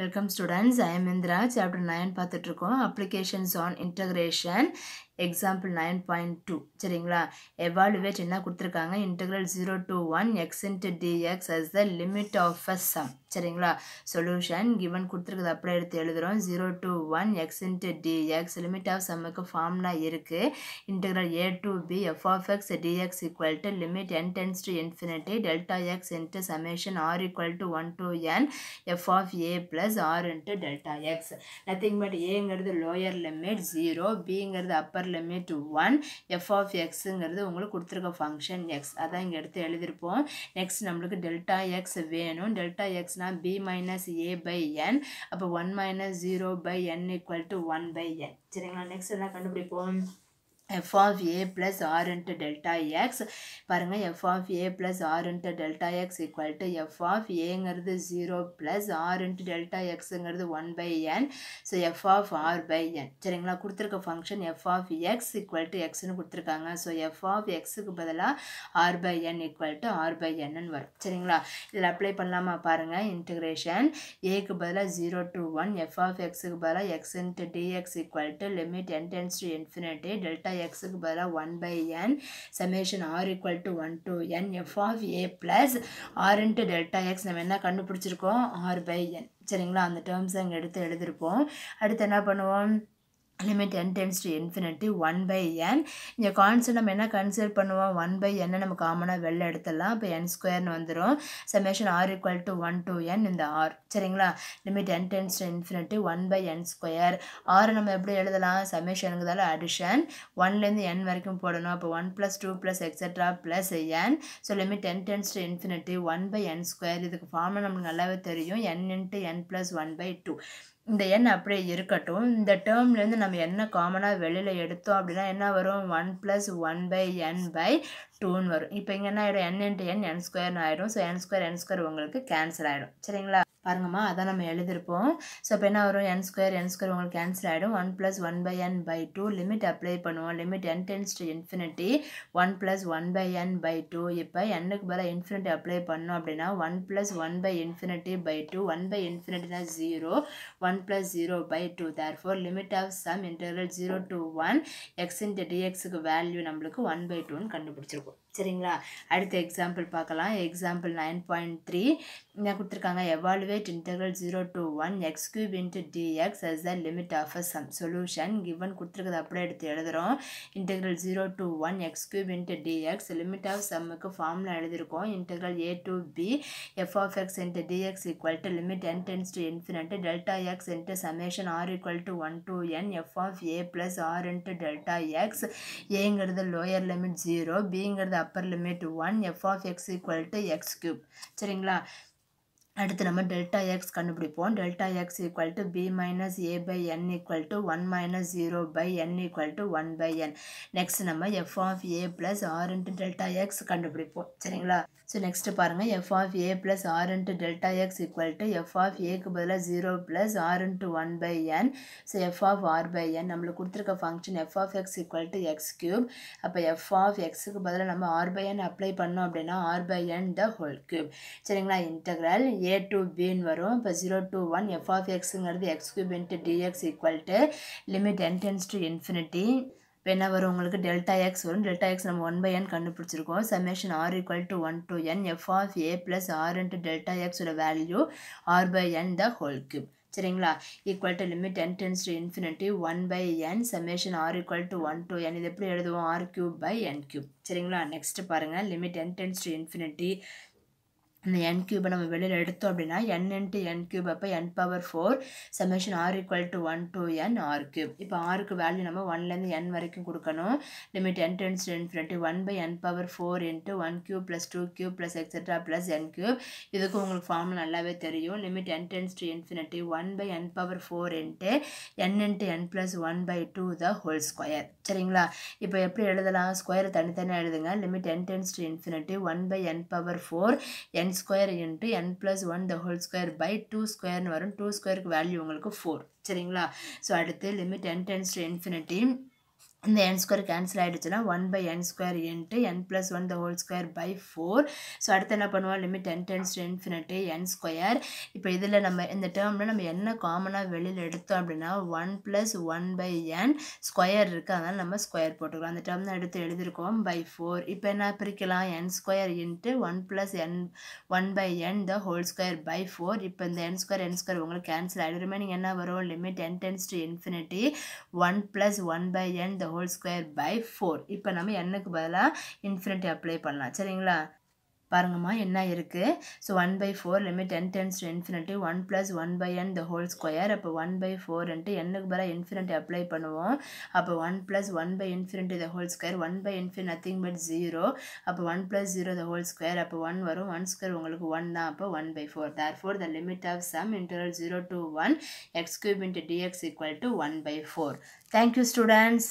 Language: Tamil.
welcome students I am Indira chapter nine பார்த்துட்ருக்கோம் applications on integration example 9.2 point two சரிங்களா evaluate என்ன கொடுத்துருக்காங்க integral zero to one x into dx as the limit of a sum சரிங்களா சொல்யூஷன் கிவன் கொடுத்துருக்குது அப்படியே எடுத்து எழுதுகிறோம் zero to one x into dx limit of சம்முக்கு ஃபார்ம்னா இருக்குது integral a to b f of x dx equal to limit n tends to infinity delta x into summation r equal to one to n f of a plus r into delta x nothing but ஏங்கிறது லோயர் லிமிட் ஜீரோ பிங்கிறது upper limit 1 one of x எக்ஸுங்கிறது உங்களுக்கு கொடுத்துருக்க ஃபங்க்ஷன் எக்ஸ் அதான் இங்கே எடுத்து எழுதியிருப்போம் நெக்ஸ்ட் நம்மளுக்கு டெல்டா எக்ஸ் வேணும் டெல்டா எக்ஸ்னால் b minus a by n அப்போ one minus zero by n equal to one by n சரிங்களா நெக்ஸ்ட் என்ன கண்டுபிடிப்போம் f of a plus r into delta X பாருங்கள் f of a plus r into delta x equal to f of ஏங்கிறது zero plus r into delta எக்ஸுங்கிறது one by n so f of r by n சரிங்களா கொடுத்துருக்க function f of x equal to எக்ஸ்னு கொடுத்துருக்காங்க ஸோ எஃப் ஆஃப் எக்ஸுக்கு பதிலாக r by n equal to r by என்னன்னு வரும் சரிங்களா இதில் அப்ளை பண்ணலாமா பாருங்கள் இன்டிகிரேஷன் ஏக்கு பதிலாக zero to one f of எக்ஸுக்கு பதிலாக x into dx equal to limit n tends to infinity delta எக்ஸுக்கு பதிலாக one by n summation r equal to one to n f of a plus r into delta x நம்ம என்ன கண்டுபிடிச்சிருக்கோம் ஆர் பை என் சரிங்களா அந்த டேர்ம்ஸை அங்கே எடுத்து எழுதியிருப்போம் அடுத்து என்ன பண்ணுவோம் limit n tends to infinity one by n இங்கே கான்செப்ட் நம்ம என்ன கன்சிடர் பண்ணுவோம் ஒன் பை என்ன நம்ம காமனாக வெளில எடுத்துடலாம் இப்போ என் ஸ்கொயர்னு வந்துடும் summation r equal to one to n இந்த ஆர் சரிங்களா limit n tends to infinity one by n square ஆரை நம்ம எப்படி எழுதலாம் சமேஷனுங்கிறதால அடிஷன் ஒன்லேருந்து என் வரைக்கும் போடணும் அப்போ one plus two plus extra plus n so limit n tends to infinity one by n square இதுக்கு ஃபார்முலா நம்மளுக்கு நல்லாவே தெரியும் n into n plus one by two இந்த எண் அப்படியே இருக்கட்டும் இந்த டேர்ம்லேருந்து நம்ம என்ன காமனாக வெளியில் எடுத்தோம் அப்படின்னா என்ன வரும் one plus one by n by டூன்னு வரும் இப்போ இங்கே என்ன ஆகிடும் என் இன்ட்டு என் என் ஸ்கொயர்னு ஆகிடும் so n square n square உங்களுக்கு கேன்சல் ஆகிடும் சரிங்களா பாருங்கம்மா அதான் நம்ம எழுதியிருப்போம் ஸோ இப்போ என்ன வரும் என் ஸ்கொயர் என் ஸ்கொயர் உங்களுக்கு கேன்சல் ஆகிடும் one plus one by n by two limit apply பண்ணுவோம் limit n tends to infinity one plus one by n by two இப்போ என்னுக்கு பதிலாக இன்ஃபினிட்டி அப்ளை பண்ணோம் அப்படின்னா one plus one by infinity by two one by இன்ஃபினிட்டினா zero one plus zero by two therefore limit of sum interval zero to one x into டிஎக்ஸுக்கு வேல்யூ நம்மளுக்கு ஒன் பை டூன்னு கண்டுபிடிச்சிருக்கோம் சரிங்களா அடுத்த எக்ஸாம்பிள் பார்க்கலாம் எக்ஸாம்பிள் நைன் பாயிண்ட் த்ரீ என்ன கொடுத்துருக்காங்க evaluate interval zero to 1 x cube into dx as the limit of a sum solution given கொடுத்துருக்குது அப்படியே எடுத்து எழுதுகிறோம் 1 zero cube one dx limit of dx limit of சம்முக்கு ஃபார்மில் a to a f b f into dx equal dx limit n limit n tends delta x delta x r summation r 1 to one to n f of a plus r x delta x ஏங்கிறது லோயர் லிமிட் ஜீரோ பிங்கிறது upper limit one f of x equal to x cube சரிங்களா அடுத்து நம்ம டெல்டா எக்ஸ் கண்டுபிடிப்போம் delta x equal to b minus a by n equal to one minus zero by n equal to one by n next நம்ம f of a plus r into delta x கண்டுபிடிப்போம் சரிங்களா ஸோ நெக்ஸ்ட்டு பாருங்கள் f of a plus r into delta x equal to f of ஏக்கு பதிலாக zero plus r into one by n so f of r by n நம்மளுக்கு கொடுத்துருக்க function f of x equal to x cube அப்போ எஃப் ஆஃப் எக்ஸுக்கு பதிலாக நம்ம ஆர் பை என் அப்ளை பண்ணோம் அப்படின்னா r by n the whole cube சரிங்களா இன்டெக்ரல் ஏ டு பின்னு வரும் இப்போ zero to one f of எக்ஸுங்கிறது x cube into dx equal to limit n tends to infinity இப்போ என்ன வரும் உங்களுக்கு டெல்டா எக்ஸ் வரும் டெல்டா எக்ஸ் நம்ம ஒன் பை என் கண்டுபிடிச்சிருக்கோம் summation r equal to one to n f of a plus r into delta எக்ஸோட value r by n the whole cube சரிங்களா equal to limit n tends to infinity one by n summation r equal to one to n இது எப்படி எழுதுவோம் r cube by n cube சரிங்களா நெக்ஸ்ட் பாருங்கள் limit n tends to infinity இந்த என் கியூபை நம்ம வெளியில் எடுத்தோம் அப்படின்னா என் என்ட்டு என் கியூப் அப்போ n power four summation r equal to one to n r cube இப்போ ஆருக்கு வேல்யூ நம்ம ஒன்லேருந்து என் வரைக்கும் கொடுக்கணும் limit n tends infinity one by n power four into one cube plus two cube plus etcetera plus n cube இதுக்கு உங்களுக்கு ஃபார்ம் நல்லாவே தெரியும் limit n tends to infinity one by n power four into n into n plus one by two the whole square சரிங்களா இப்போ எப்படி எழுதலாம் ஸ்கொயரை தனித்தனியாக எழுதுங்க limit n tends to infinity one by n power four n n square into n plus one the whole square by two ஸ்கொயர்னு வரும் டூ ஸ்கொயருக்கு வேல்யூ உங்களுக்கு ஃபோர் சரிங்களா ஸோ அடுத்து limit n tends to infinity இந்த என் ஸ்கொயர் கேன்சல் ஆகிடுச்சுன்னா one by n square into n plus one the whole square by four so அடுத்து என்ன பண்ணுவோம் limit n tends ten infinity n square இப்போ இதில் நம்ம இந்த டேர்மில் நம்ம என்ன காமனாக வெளியில் எடுத்தோம் அப்படின்னா one plus one by n square இருக்குது அதனால் நம்ம ஸ்கொயர் போட்டுக்கலாம் அந்த டேர்ம் தான் எடுத்து எழுதியிருக்கோம் பை ஃபோர் இப்போ என்ன பிரிக்கலாம் n square into one plus n one by n the whole square by four இப்போ இந்த என் ஸ்கொயர் என் ஸ்கொயர் உங்களுக்கு கேன்சல் ஆகிடும் ரிமைனிங் என்ன வரும் limit ten tends to infinity one plus one by n the whole square by four இப்போ நம்ம என்னுக்கு பதிலாக இன்ஃபினிட்டி அப்ளை பண்ணலாம் சரிங்களா பாருங்கம்மா என்ன இருக்குது so one by four limit n tends to infinity one plus one by n the whole square அப்போ ஒன் பை ஃபோர்ன்ட்டு என்னுக்கு பதிலாக இன்ஃபினிட்டி அப்ளை பண்ணுவோம் அப்போ one plus one by infinity the whole square one by infinity nothing but zero அப்போ one plus zero the whole square அப்போ ஒன் வரும் ஒன் ஸ்கொயர் உங்களுக்கு ஒன் தான் அப்போ one by four therefore the limit of sum interval zero to one x cube into dx equal to one by four thank you students